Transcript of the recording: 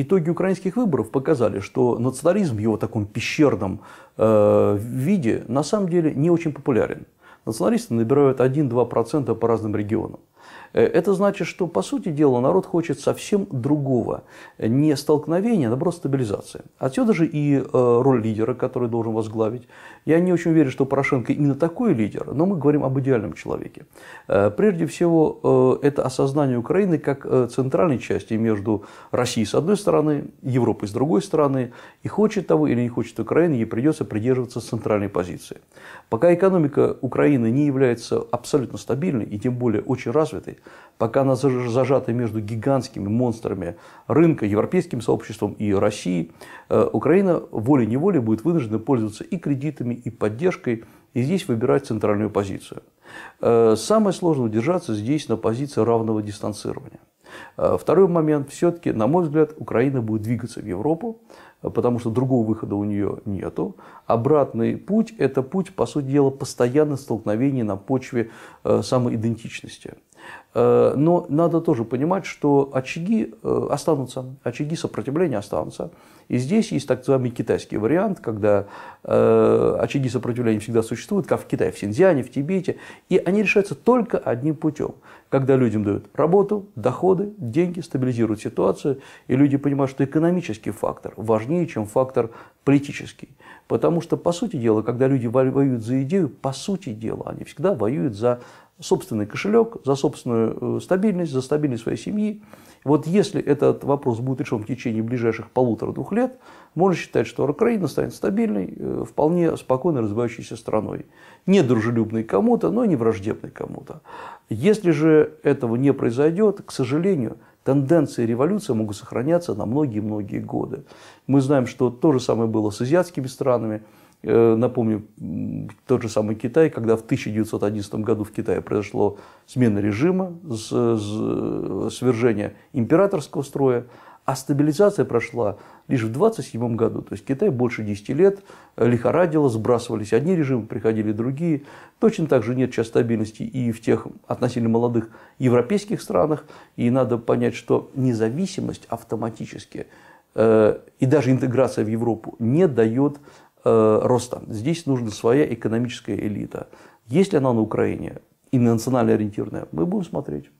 Итоги украинских выборов показали, что национализм в его таком пещерном э, виде на самом деле не очень популярен. Националисты набирают 1-2% по разным регионам. Э, это значит, что, по сути дела, народ хочет совсем другого. Не столкновения, а наоборот, стабилизации. Отсюда же и э, роль лидера, который должен возглавить. Я не очень уверен, что Порошенко именно такой лидер, но мы говорим об идеальном человеке. Э, прежде всего, это осознание Украины как центральной части между Россией с одной стороны, Европой с другой стороны. И хочет того или не хочет Украины, ей придется придерживаться центральной позиции. Пока экономика Украины не является абсолютно стабильной и тем более очень развитой, пока она зажата между гигантскими монстрами рынка, европейским сообществом и Россией, э, Украина волей-неволей будет вынуждена пользоваться и кредитами, и поддержкой, и здесь выбирать центральную позицию. Э, самое сложное удержаться здесь на позиции равного дистанцирования. Э, второй момент. Все-таки, на мой взгляд, Украина будет двигаться в Европу, потому что другого выхода у нее нету. Обратный путь – это путь, по сути дела, постоянных столкновений на почве самоидентичности. Э, но надо тоже понимать, что очаги э, останутся, очаги сопротивления останутся. И здесь есть так называемый китайский вариант, когда э, очаги сопротивления всегда существуют, как в Китае, в Синьцзяне, в Тибете, и они решаются только одним путем, когда людям дают работу, доходы, деньги, стабилизируют ситуацию, и люди понимают, что экономический фактор важнее, чем фактор политический. Потому что, по сути дела, когда люди воюют за идею, по сути дела, они всегда воюют за собственный кошелек, за собственную э, стабильность, за стабильность своей семьи. Вот если этот вопрос будет решен в течение ближайших полутора-двух лет, можно считать, что Украина станет стабильной, э, вполне спокойно развивающейся страной. Не дружелюбной кому-то, но и не враждебной кому-то. Если же этого не произойдет, к сожалению, тенденции революции могут сохраняться на многие-многие годы. Мы знаем, что то же самое было с азиатскими странами – Э, напомню, тот же самый Китай, когда в 1911 году в Китае произошло смена режима, э, свержение императорского строя, а стабилизация прошла лишь в 1927 году. То есть Китай больше 10 лет э, лихорадило, сбрасывались одни режимы, приходили другие. Точно так же нет сейчас стабильности и в тех относительно молодых европейских странах. И надо понять, что независимость автоматически э, и даже интеграция в Европу не дает Э, роста. Здесь нужна своя экономическая элита. Есть ли она на Украине и национально ориентированная, мы будем смотреть.